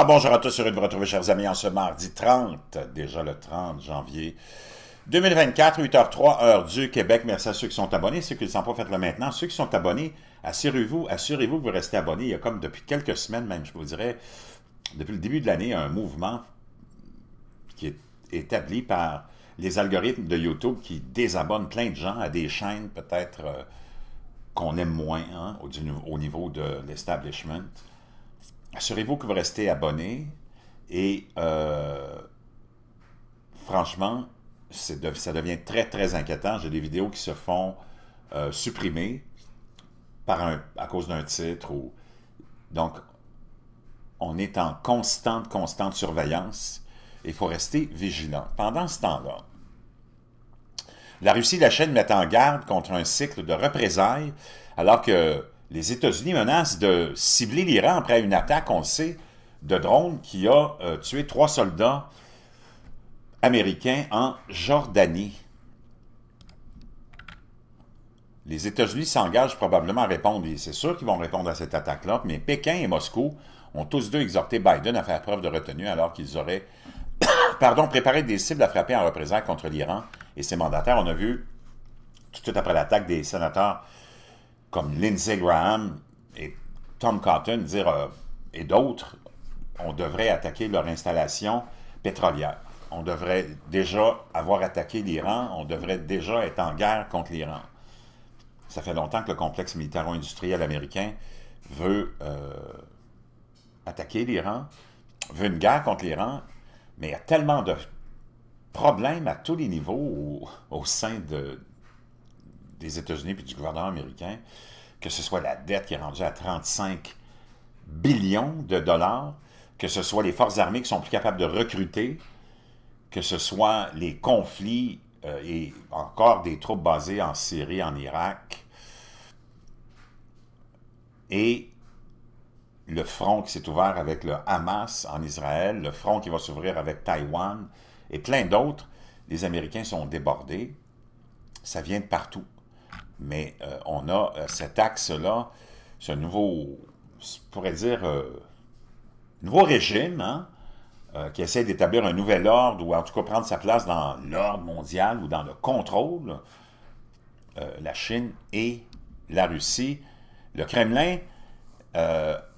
Ah, bonjour à tous, heureux de vous retrouver, chers amis, en ce mardi 30, déjà le 30 janvier 2024, 8h03, heure du Québec. Merci à ceux qui sont abonnés, ceux qui ne sont pas, faites-le maintenant. Ceux qui sont abonnés, assurez-vous, assurez-vous que vous restez abonnés. Il y a comme depuis quelques semaines même, je vous dirais, depuis le début de l'année, un mouvement qui est établi par les algorithmes de YouTube qui désabonnent plein de gens à des chaînes peut-être euh, qu'on aime moins hein, au, niveau de l'establishment assurez-vous que vous restez abonné et euh, franchement, ça devient très, très inquiétant. J'ai des vidéos qui se font euh, supprimer par à cause d'un titre. Ou... Donc, on est en constante, constante surveillance il faut rester vigilant. Pendant ce temps-là, la Russie et la chaîne mettent en garde contre un cycle de représailles alors que les États-Unis menacent de cibler l'Iran après une attaque, on le sait, de drones qui a euh, tué trois soldats américains en Jordanie. Les États-Unis s'engagent probablement à répondre, et c'est sûr qu'ils vont répondre à cette attaque-là, mais Pékin et Moscou ont tous deux exhorté Biden à faire preuve de retenue alors qu'ils auraient pardon, préparé des cibles à frapper en représailles contre l'Iran et ses mandataires. On a vu tout de suite après l'attaque des sénateurs comme Lindsey Graham et Tom Cotton, dire, euh, et d'autres, on devrait attaquer leur installation pétrolière. On devrait déjà avoir attaqué l'Iran, on devrait déjà être en guerre contre l'Iran. Ça fait longtemps que le complexe militaro-industriel américain veut euh, attaquer l'Iran, veut une guerre contre l'Iran, mais il y a tellement de problèmes à tous les niveaux au sein de, des États-Unis et du gouvernement américain, que ce soit la dette qui est rendue à 35 billions de dollars, que ce soit les forces armées qui sont plus capables de recruter, que ce soit les conflits euh, et encore des troupes basées en Syrie, en Irak, et le front qui s'est ouvert avec le Hamas en Israël, le front qui va s'ouvrir avec Taïwan et plein d'autres, les Américains sont débordés. Ça vient de partout. Mais euh, on a euh, cet axe-là, ce nouveau, on pourrait dire, euh, nouveau régime, hein, qui essaie d'établir un nouvel ordre, ou en tout cas prendre sa place dans l'ordre mondial ou dans le contrôle. la Chine et la Russie. Le Kremlin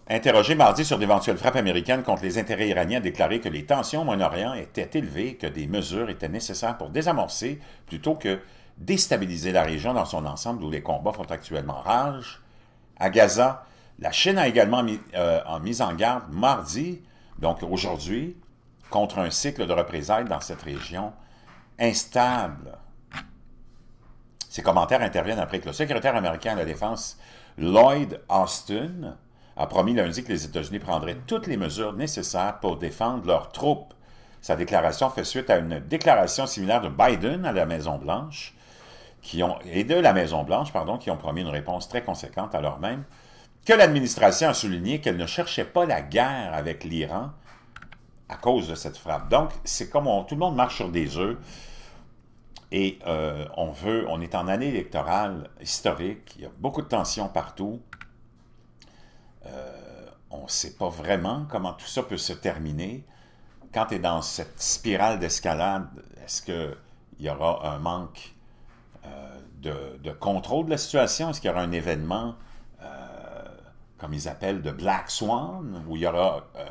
Interrogé mardi sur d'éventuelles frappes américaines contre les intérêts iraniens, a déclaré que les tensions au Moyen-Orient étaient élevées, que des mesures étaient nécessaires pour désamorcer plutôt que déstabiliser la région dans son ensemble où les combats font actuellement rage. À Gaza, la Chine a également mis, en euh, mise en garde mardi, donc aujourd'hui, contre un cycle de représailles dans cette région instable. Ces commentaires interviennent après que le secrétaire américain à la Défense, Lloyd Austin, a promis lundi que les États-Unis prendraient toutes les mesures nécessaires pour défendre leurs troupes. Sa déclaration fait suite à une déclaration similaire de Biden à la Maison-Blanche, ont, et de la Maison-Blanche, pardon, qui ont promis une réponse très conséquente à alors même que l'administration a souligné qu'elle ne cherchait pas la guerre avec l'Iran à cause de cette frappe. Donc, c'est comme tout le monde marche sur des œufs et euh, on veut, on est en année électorale historique, il y a beaucoup de tensions partout. Euh, on ne sait pas vraiment comment tout ça peut se terminer. Quand tu es dans cette spirale d'escalade, est-ce qu'il y aura un manque euh, de, contrôle de la situation? Est-ce qu'il y aura un événement, euh, comme ils appellent, de Black Swan, où il y aura euh,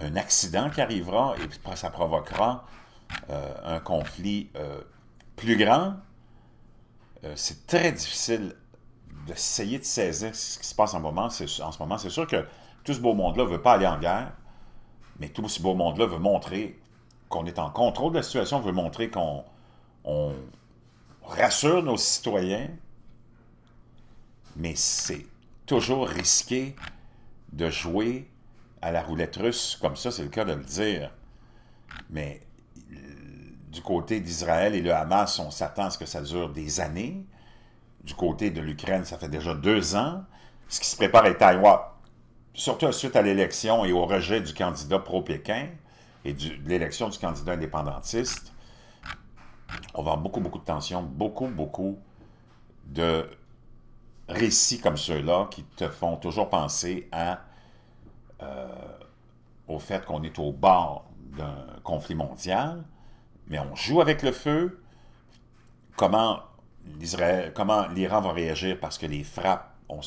un accident qui arrivera et ça provoquera un conflit plus grand? c'est très difficile d'essayer de saisir ce qui se passe en, moment, en ce moment. C'est sûr que tout ce beau monde-là ne veut pas aller en guerre, mais tout ce beau monde-là veut montrer qu'on est en contrôle de la situation, veut montrer qu'on rassure nos citoyens, mais c'est toujours risqué de jouer à la roulette russe, comme ça, c'est le cas de le dire. Mais du côté d'Israël et le Hamas, on s'attend à ce que ça dure des années. Du côté de l'Ukraine, ça fait déjà deux ans. Ce qui se prépare est Taïwan, surtout suite à l'élection et au rejet du candidat pro-Pékin et de l'élection du candidat indépendantiste on va avoir beaucoup, beaucoup de tensions, beaucoup, beaucoup de récits comme ceux-là qui te font toujours penser euh, au fait qu'on est au bord d'un conflit mondial, mais on joue avec le feu. Comment l'Iran va réagir parce que les frappes, on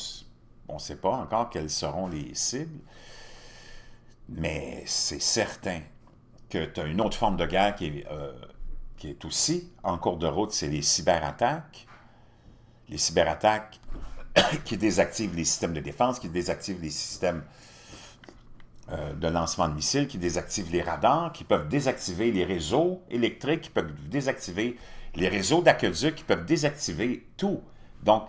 ne sait pas encore quelles seront les cibles, mais c'est certain que tu as une autre forme de guerre qui est... Euh, qui est aussi en cours de route, c'est les cyberattaques. Les cyberattaques qui désactivent les systèmes de défense, qui désactivent les systèmes euh, de lancement de missiles, qui désactivent les radars, qui peuvent désactiver les réseaux électriques, qui peuvent désactiver les réseaux d'aqueducs, qui peuvent désactiver tout. Donc,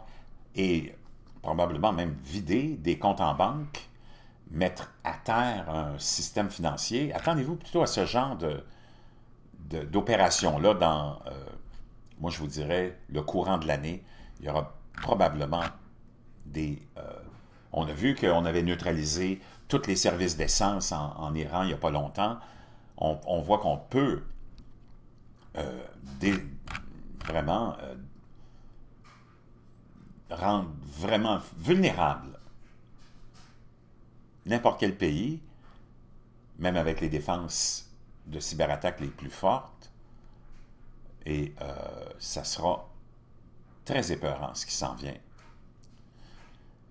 et probablement même vider des comptes en banque, mettre à terre un système financier. Attendez-vous plutôt à ce genre de, d'opérations-là dans, euh, moi je vous dirais, le courant de l'année, il y aura probablement des... Euh, on a vu qu'on avait neutralisé tous les services d'essence en, Iran il n'y a pas longtemps. On, voit qu'on peut euh, vraiment rendre vraiment vulnérable n'importe quel pays, même avec les défenses de cyberattaques les plus fortes. Et euh, ça sera très épeurant ce qui s'en vient.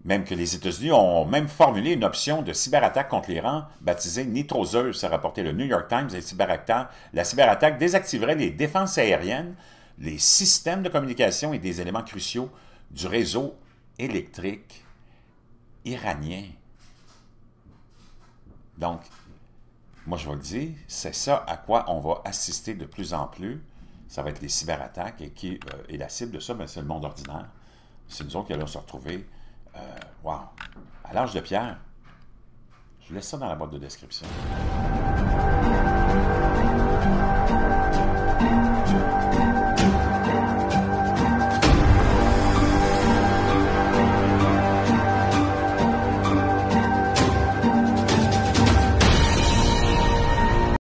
Même que les États-Unis ont même formulé une option de cyberattaque contre l'Iran baptisée nitroseuse, ça rapporté le New York Times. et Cyberattaque, la cyberattaque désactiverait les défenses aériennes, les systèmes de communication et des éléments cruciaux du réseau électrique iranien. Donc, moi, je vais le dire, c'est ça à quoi on va assister de plus en plus. Ça va être les cyberattaques et qui est euh, la cible de ça, ben, c'est le monde ordinaire. C'est nous autres qui allons se retrouver, waouh, à l'âge de pierre. Je laisse ça dans la boîte de description.